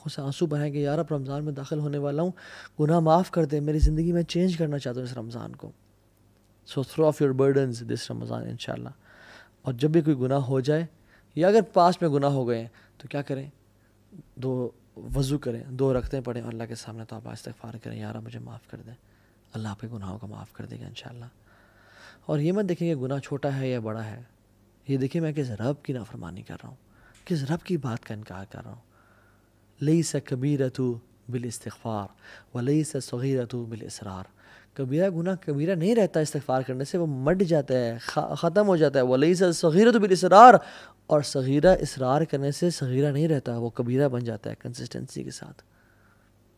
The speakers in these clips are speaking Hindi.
आंखों से आंसू बहाएँ कि यार अब रमज़ान में दाखिल होने वाला हूँ गुनाह माफ़ कर दे मेरी ज़िंदगी में चेंज करना चाहता हूँ इस रमज़ान को so throw off your burden this Ramzan इन और जब भी कोई गुनाह हो जाए या अगर पास में गुनाह हो गए हैं तो क्या करें दो वज़ू करें दो रखते पड़ें और अल्लाह के सामने तो आप इस्तफ़ार करें यार मुझे माफ़ कर दें अल्लाह आपके गुनाहों को माफ़ कर देगा इन और ये मत देखेंगे गुनाह छोटा है या बड़ा है ये देखिए मैं किस रब की नाफरमानी कर रहा हूँ किस रब की बात का इनकार कर रहा हूँ लईस कबीरतु बिल इस्तफ़ार व लईस सगीरतु बिल इसरार कबीरा गुना कबीरा नहीं रहता इस्तफ़ार करने से वो मट जाता है ख़त्म हो जाता है वलई से तो बिल इसरार और सगीरा इसरार करने से सगीरा नहीं रहता वो कबीरा बन जाता है कंसिस्टेंसी के साथ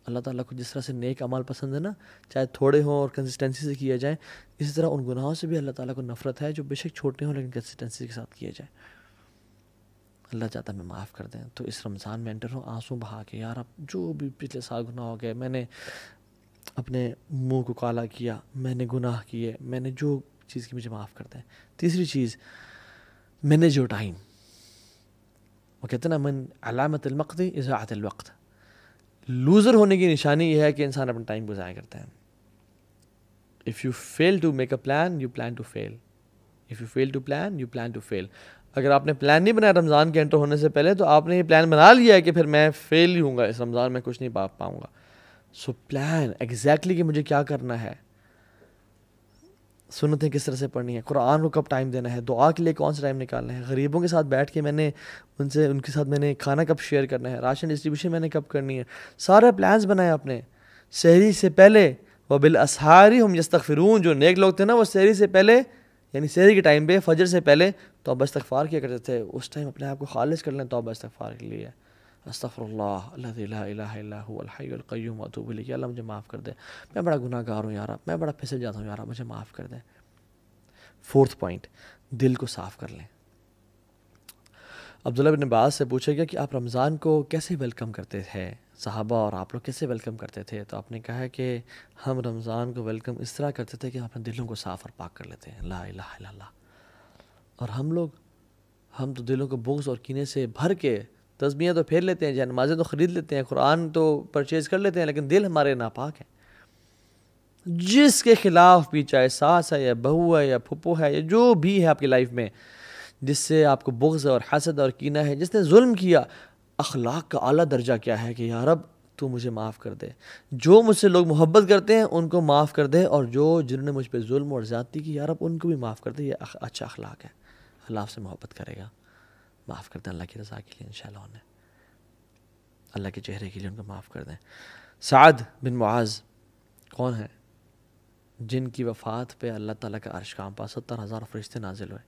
अल्लाह ताला को जिस तरह से नेक अमाल पसंद है ना चाहे थोड़े हों और कंसिस्टेंसी से किया जाए इसी तरह उन गुनाहों से भी अल्लाह ताला को नफ़रत है जो बेशक छोटे हों लेकिन कंसिस्टेंसी के साथ किया जाए अल्लाह चाहता मैं माफ़ कर दें तो इस रमज़ान में एंटर हूँ आंसू बहा के यार अब जो भी पिछले साल गुनाह हो गए मैंने अपने मुंह को काला किया मैंने गुनाह किए मैंने जो चीज़ की मुझे माफ़ कर दें तीसरी चीज़ मैनेज योर टाइम वो कहते ना मन अलामत अलमक़ इज़ात लूज़र होने की निशानी यह है कि इंसान अपना टाइम को ज़ाया करता है if you fail to make a plan you plan to fail if you fail to plan you plan to fail अगर आपने प्लान नहीं बनाया रमज़ान के एंटर होने से पहले तो आपने ये प्लान बना लिया है कि फिर मैं फेल ही हूँगा इस रमज़ान में कुछ नहीं पा पाऊँगा सो प्लान एग्जैक्टली कि मुझे क्या करना है सुनते किस तरह से पढ़नी है कुरान को कब टाइम देना है दुआ के लिए कौन सा टाइम निकालना है गरीबों के साथ बैठ के मैंने उनसे उनके साथ मैंने खाना कब शेयर करना है राशन डिस्ट्रीब्यूशन मैंने कब करनी है सारे प्लान्स बनाए अपने शहरी से पहले वह बिल असहारी हम यस्तफ़िरून जो नेक लोग थे ना वो शहरी से पहले यानी शहरी के टाइम पे फजर से पहले तो अब इस्तफ़ार किया करते थे उस टाइम अपने आप को खालिज कर लें तो अब इस्तफ़ार के लिए अस्तफ़रल्लाम अल्लाह मुझे माफ़ कर दे मैं बड़ा गुनाहगार हूँ यार मैं बड़ा फिसल जाता हूँ यार मुझे माफ़ कर दें फोर्थ पॉइंट दिल को साफ़ कर लें अब्दुल्ला बिन बाज से पूछा गया कि आप रमज़ान को कैसे वेलकम करते हैं साहबा और आप लोग कैसे वेलकम करते थे तो आपने कहा है कि हम रमज़ान को वेलकम इस तरह करते थे कि हम अपने दिलों को साफ़ और पाक कर लेते हैं ला इला और हम लोग हम तो दिलों को बोझ और कीने से भर के तस्बियाँ तो फेर लेते हैं या नमाज़ें तो ख़रीद लेते हैं कुरान तो परचेज़ कर लेते हैं लेकिन दिल हमारे नापाक हैं जिसके ख़िलाफ़ भी चाहे सास है या बहू है या फुप्पो है या जो भी है आपकी लाइफ में जिससे आपको बुग्ज़ और हसद और कीना है जिसने जुल्म किया अखलाक का अला दर्जा क्या है कि यार अब तू मुझे माफ़ कर दे जो मुझसे लोग मोहब्बत करते हैं उनको माफ़ कर दे और जो जिन्होंने मुझ पर जुल्म और ज़्यादा की यार अब उनको भी माफ़ कर दे ये अच्छा अखलाक है अल्लाह से मोहब्बत करेगा माफ़ कर दें अल्लाह की रज़ा के लिए इन उन्हें अल्लाह के चेहरे के लिए उनको माफ़ कर दें साद बिन मुआज़ कौन है जिनकी वफ़ात पे अल्लाह ताला का अरश काम पास सत्तर हज़ार फरिश्ते नाजिल हुए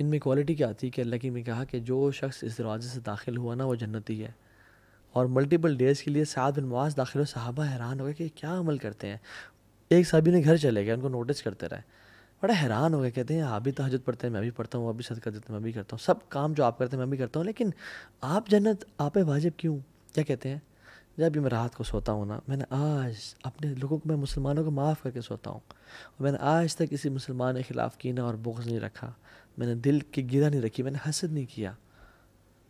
इनमें क्वालिटी क्या थी कि अल्लाह की में कहा कि जो शख्स इस दरवाज़े से दाखिल हुआ ना वो जन्नती है और मल्टीपल डेज़ के लिए सात बिन दाखिल हो साहबा हैरान हो गए कि क्या अमल करते हैं एक साहबी ने घर चले गए उनको नोटिस करते रहे बड़ा हैरान हो गए कहते हैं आप भी तहजद पढ़ते हैं मैं भी पढ़ता हूँ आप भी सदका देते हैं मैं भी करता हूँ सब काम जो आप करते हैं मैं भी करता हूँ लेकिन आप जन्नत आप वाजिब क्यों क्या कहते हैं जब भी मैं रात को सोता हूँ ना मैंने आज अपने लोगों को मैं मुसलमानों को माफ़ करके सोता हूँ और मैंने आज तक किसी मुसलमान के ख़िलाफ़ कीना और बोझ नहीं रखा मैंने दिल की गिरा नहीं रखी मैंने हसद नहीं किया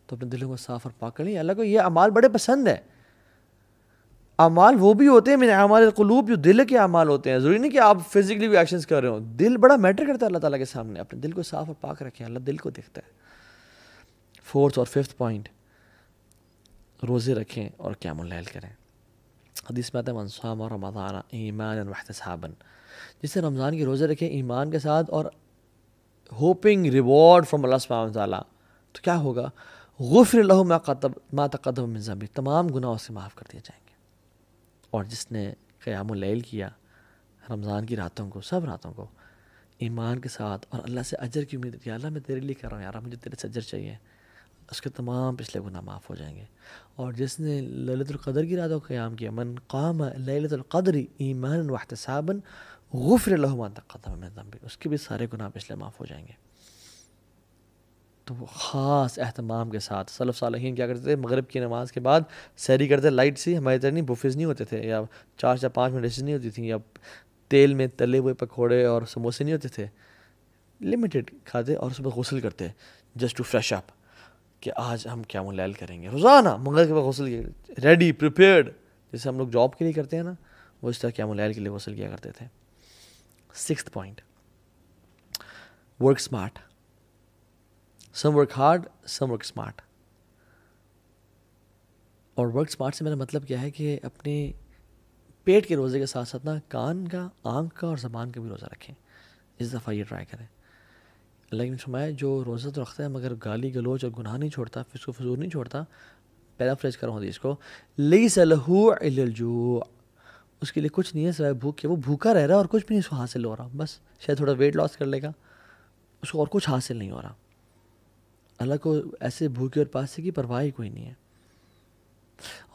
तो अपने दिलों को साफ और पाक नहीं अल्लाह को ये अमाल बड़े पसंद है अमाल वो भी होते हैं मैंने अमाल कलूब जो दिल के अमाल होते हैं ज़रूरी नहीं कि आप फिजिकली भी एक्शन कर रहे हो दिल बड़ा मैटर करता है अल्लाह ताला के सामने अपने दिल को साफ और पाक रखें अल्लाह दिल को देखता है फोर्थ और फिफ्थ पॉइंट रोज़े रखें और क्या क्यामल करें हदीस में आता है मनसाम और रमदाना ईमान और वहतसाबन जिससे रमज़ान के रोज़े रखें ईमान के साथ और होपिंग रिवॉर्ड फ़्राम अल्लाह सुबहान तो क्या होगा गुफर लहू मा तकदम मिज़ाबी तमाम गुनाहों से माफ़ कर दिए जाएंगे और जिसने क़यामल किया रमज़ान की रातों को सब रातों को ईमान के साथ और अल्लाह से अजर की उम्मीद किया अल्लाह मैं तेरे लिए कर रहा हूँ यार मुझे तेरे से अजर चाहिए उसके तमाम पिछले गुनाह माफ़ हो जाएंगे और जिसने ललितुल्क़दर की रातों को क़्याम किया मन काम ललतुल्क़दर ईमान साबन गुफर भी उसके भी सारे गुनाह पिछले माफ़ हो जाएंगे तो ख़ास अहतमाम के साथ सलफ़ सालहीन क्या करते थे मगरब की नमाज़ के बाद सैरी करते लाइट सी हमारी तरह नहीं बुफेज़ नहीं होते थे या चार या पाँच मिनट नहीं होती थी या तेल में तले हुए पकौड़े और समोसे नहीं होते थे लिमिटेड खाते और सुबह गसल करते जस्ट टू फ्रेश अप कि आज हम क्या मुलैल करेंगे रोज़ाना मंगल के बाद गसल रेडी प्रिपेयर्ड जैसे हम लोग जॉब के लिए करते हैं ना वो इस तरह क्या मुलैल के लिए गसल किया करते थे Sixth point work smart. Some work hard, some work smart. और वर्क स्मार्ट से मेरा मतलब क्या है कि अपने पेट के रोज़े के साथ साथ ना कान का आँख का और ज़बान का भी रोज़ा रखें इस दफ़ा ये ट्राई करें लेकिन फरमाया जो रोज़ा तो रखता है मगर गाली गलोच और गुनाह नहीं छोड़ता फिर उसको फजूर नहीं छोड़ता फ्रेज करो दी इसको लई सलहू अलजू उसके लिए कुछ नहीं है सिवाय भूख के वो भूखा रह रहा है और कुछ भी नहीं उसको हासिल हो रहा बस शायद थोड़ा वेट लॉस कर लेगा उसको और कुछ हासिल नहीं हो रहा अल्लाह को ऐसे भूखे और से की परवाह ही कोई नहीं है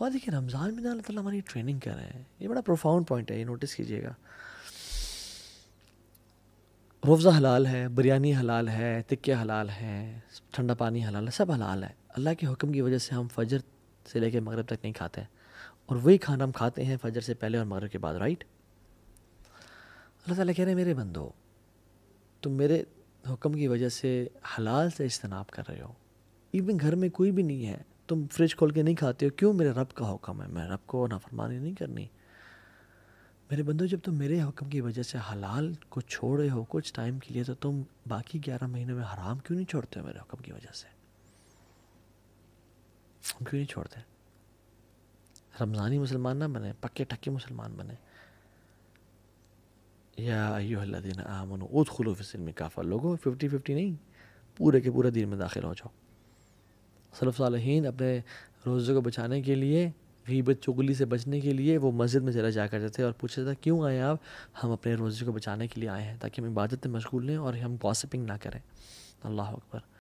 और देखिए रमज़ान में अल्लाह ताला हमारी ट्रेनिंग कर रहे हैं ये बड़ा प्रोफाउंड पॉइंट है ये नोटिस कीजिएगा रोज़ा हलाल है बिरयानी हलाल है तिक्के हलाल है ठंडा पानी हलाल है सब हलाल है अल्लाह के हुक्म की वजह से हम फजर से लेकर मगरब तक नहीं खाते हैं और वही खाना हम खाते हैं फजर से पहले और मगर के बाद राइट अल्लाह ताला कह रहे हैं मेरे बंदो तुम मेरे हुक्म की वजह से हलाल से इजतनाब कर रहे हो इवन घर में कोई भी नहीं है तुम फ्रिज खोल के नहीं खाते हो क्यों मेरे रब का हुक्म है मैं रब को नाफरमानी नहीं करनी मेरे बंदो जब तुम मेरे हुक्म की वजह से हलाल को छोड़ रहे हो कुछ टाइम के लिए तो तुम बाकी ग्यारह महीनों में हराम क्यों नहीं छोड़ते हो मेरे हुक्म की वजह से क्यों नहीं छोड़ते रमज़ानी मुसलमान ना बने पक्के ठक्के मुसलमान बने या अयोदीन आमन उद खुलो फिसल में काफ़ा लोगो फिफ्टी फिफ्टी नहीं पूरे के पूरे दिन में दाखिल हो जाओ सलफ़ सालहीन अपने रोज़े को बचाने के लिए गीबत चुगली से बचने के लिए वो मस्जिद में चला जाया करते थे और पूछते थे क्यों आए आप हम अपने रोज़े को बचाने के लिए आए हैं ताकि हम इबादत में मशगूल लें और हम गॉसिपिंग ना करें अल्लाह अकबर